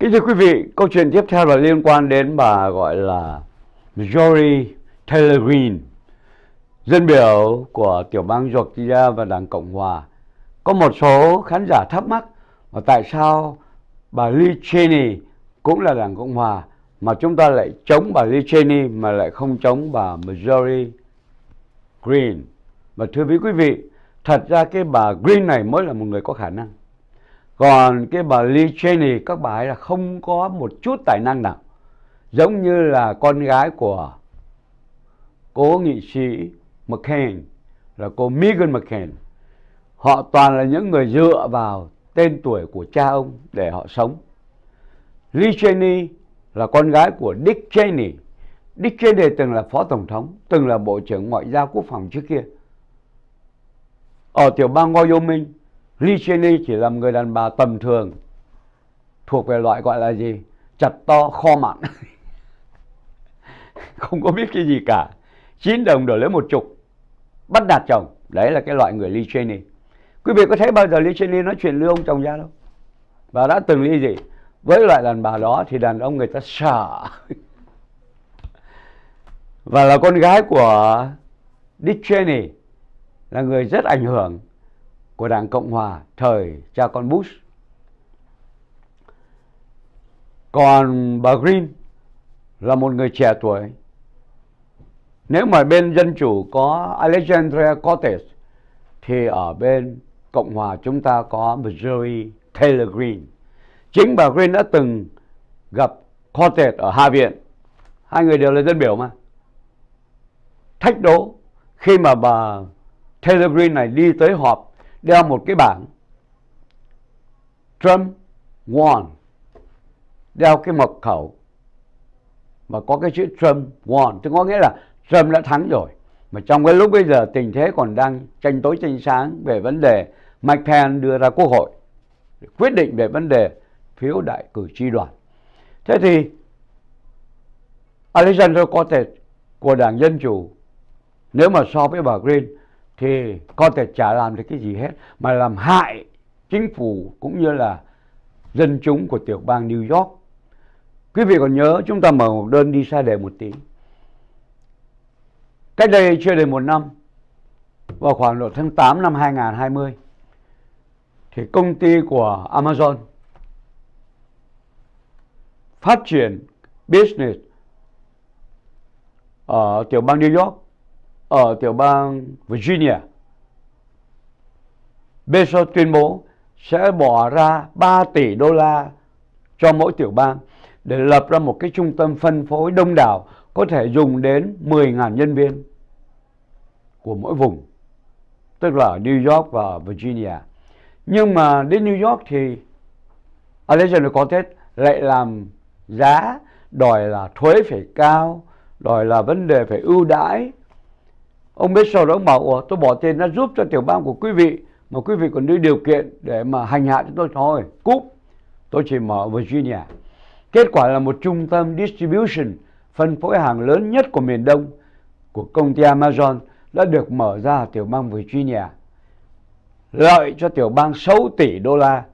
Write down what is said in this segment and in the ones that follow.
Kính thưa quý vị, câu chuyện tiếp theo là liên quan đến bà gọi là Jory Taylor Greene, dân biểu của tiểu bang Georgia và Đảng Cộng Hòa. Có một số khán giả thắc mắc là tại sao bà Lee Cheney cũng là Đảng Cộng Hòa mà chúng ta lại chống bà Lee Cheney mà lại không chống bà Jory Greene. Và thưa quý vị, thật ra cái bà Green này mới là một người có khả năng còn cái bà Lee Cheney các bà ấy là không có một chút tài năng nào giống như là con gái của cố nghị sĩ McCain là cô Megan McCain họ toàn là những người dựa vào tên tuổi của cha ông để họ sống Lee Cheney là con gái của Dick Cheney Dick Cheney từng là phó tổng thống từng là bộ trưởng ngoại giao quốc phòng trước kia ở tiểu bang Wyoming Lee Cheney chỉ là người đàn bà tầm thường thuộc về loại gọi là gì chặt to kho mặn không có biết cái gì cả 9 đồng đổi lấy một chục bắt đạt chồng đấy là cái loại người Lee Cheney quý vị có thấy bao giờ Lee Cheney nói chuyện lưu ông chồng ra đâu và đã từng ly gì với loại đàn bà đó thì đàn ông người ta sợ và là con gái của Dick Cheney là người rất ảnh hưởng của Đảng Cộng Hòa thời cha con Bush. Còn bà Green là một người trẻ tuổi. Nếu mà bên Dân Chủ có Alexandria Cortez thì ở bên Cộng Hòa chúng ta có Missouri Taylor Green. Chính bà Green đã từng gặp Cortez ở Hạ Viện. Hai người đều là dân biểu mà. Thách đố khi mà bà Taylor Green này đi tới họp đeo một cái bảng Trump won đeo cái mật khẩu mà có cái chữ Trump won tức có nghĩa là Trump đã thắng rồi mà trong cái lúc bây giờ tình thế còn đang tranh tối tranh sáng về vấn đề Mike Pence đưa ra quốc hội quyết định về vấn đề phiếu đại cử tri đoàn thế thì Alexander Cortez của đảng Dân Chủ nếu mà so với bà Green thì có thể chả làm được cái gì hết mà làm hại chính phủ cũng như là dân chúng của tiểu bang New York. Quý vị còn nhớ chúng ta mở một đơn đi xa đề một tí. Cách đây chưa đầy một năm, vào khoảng độ tháng 8 năm 2020, thì công ty của Amazon phát triển business ở tiểu bang New York ở tiểu bang Virginia. Bezos tuyên bố sẽ bỏ ra 3 tỷ đô la cho mỗi tiểu bang để lập ra một cái trung tâm phân phối đông đảo có thể dùng đến 10.000 nhân viên của mỗi vùng, tức là New York và Virginia. Nhưng mà đến New York thì Alexander Cortez lại làm giá đòi là thuế phải cao, đòi là vấn đề phải ưu đãi ông biết Mitchell ông bảo Ủa, tôi bỏ tiền ra giúp cho tiểu bang của quý vị mà quý vị còn đưa điều kiện để mà hành hạ cho tôi thôi cúp tôi chỉ mở Virginia kết quả là một trung tâm distribution phân phối hàng lớn nhất của miền Đông của công ty Amazon đã được mở ra ở tiểu bang Virginia lợi cho tiểu bang 6 tỷ đô la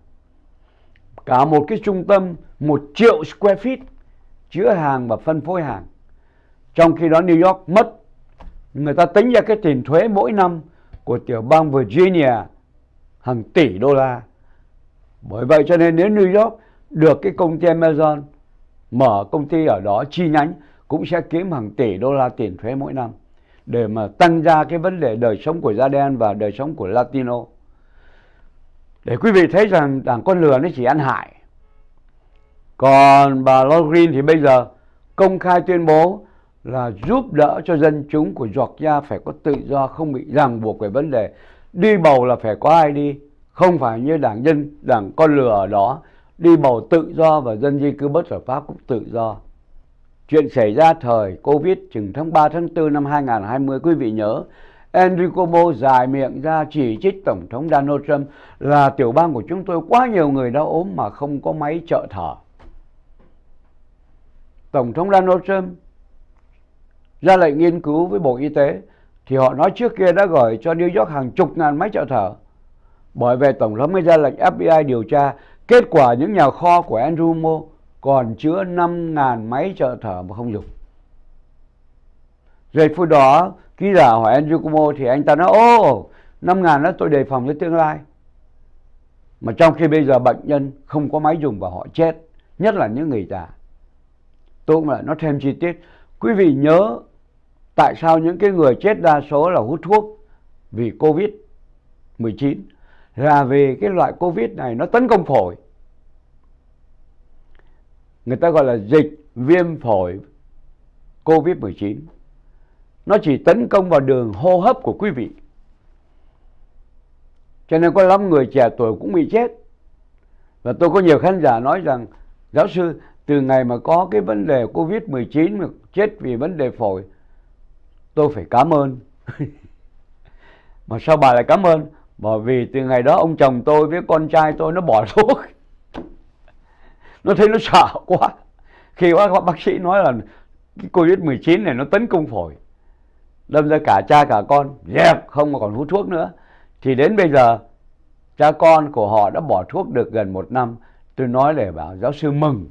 cả một cái trung tâm 1 triệu square feet chứa hàng và phân phối hàng trong khi đó New York mất người ta tính ra cái tiền thuế mỗi năm của tiểu bang Virginia hàng tỷ đô la. Bởi vậy cho nên nếu New York được cái công ty Amazon mở công ty ở đó chi nhánh cũng sẽ kiếm hàng tỷ đô la tiền thuế mỗi năm để mà tăng ra cái vấn đề đời sống của da đen và đời sống của Latino. Để quý vị thấy rằng đảng con lừa nó chỉ ăn hại. Còn bà Lorraine thì bây giờ công khai tuyên bố là giúp đỡ cho dân chúng của Georgia phải có tự do không bị ràng buộc về vấn đề đi bầu là phải có ai đi không phải như đảng dân đảng con lừa ở đó đi bầu tự do và dân di cư bất hợp pháp cũng tự do chuyện xảy ra thời Covid chừng tháng 3 tháng 4 năm 2020 quý vị nhớ Andrew Cuomo dài miệng ra chỉ trích Tổng thống Donald Trump là tiểu bang của chúng tôi quá nhiều người đau ốm mà không có máy trợ thở. Tổng thống Donald Trump ra lệnh nghiên cứu với Bộ Y tế thì họ nói trước kia đã gửi cho New York hàng chục ngàn máy trợ thở. Bởi về tổng thống mới ra lệnh FBI điều tra, kết quả những nhà kho của Andrew Mo còn chứa 5.000 máy trợ thở mà không dùng. Rồi phút đó, ký giả hỏi Andrew Mo thì anh ta nói, ô, 5.000 đó tôi đề phòng với tương lai. Mà trong khi bây giờ bệnh nhân không có máy dùng và họ chết, nhất là những người già. Tôi cũng lại nói thêm chi tiết, Quý vị nhớ tại sao những cái người chết đa số là hút thuốc vì Covid-19 là vì cái loại Covid này nó tấn công phổi. Người ta gọi là dịch viêm phổi Covid-19. Nó chỉ tấn công vào đường hô hấp của quý vị. Cho nên có lắm người trẻ tuổi cũng bị chết. Và tôi có nhiều khán giả nói rằng giáo sư từ ngày mà có cái vấn đề Covid-19 mà chết vì vấn đề phổi, tôi phải cảm ơn. mà sao bà lại cảm ơn? Bởi vì từ ngày đó ông chồng tôi với con trai tôi nó bỏ thuốc. nó thấy nó sợ quá. Khi bác sĩ nói là cái Covid-19 này nó tấn công phổi. Đâm ra cả cha cả con dẹp không mà còn hút thuốc nữa. Thì đến bây giờ cha con của họ đã bỏ thuốc được gần một năm. Tôi nói để bảo giáo sư mừng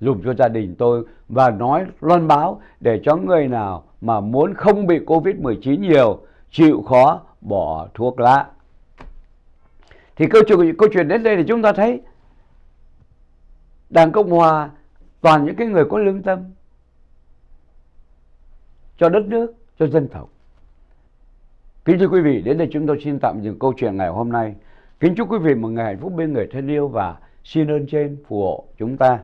dùng cho gia đình tôi và nói loan báo để cho người nào mà muốn không bị Covid-19 nhiều, chịu khó bỏ thuốc lá. Thì câu chuyện, câu chuyện đến đây thì chúng ta thấy Đảng Cộng Hòa toàn những cái người có lương tâm cho đất nước, cho dân tộc. Kính thưa quý vị, đến đây chúng tôi xin tạm dừng câu chuyện ngày hôm nay. Kính chúc quý vị một ngày hạnh phúc bên người thân yêu và xin ơn trên phù hộ chúng ta.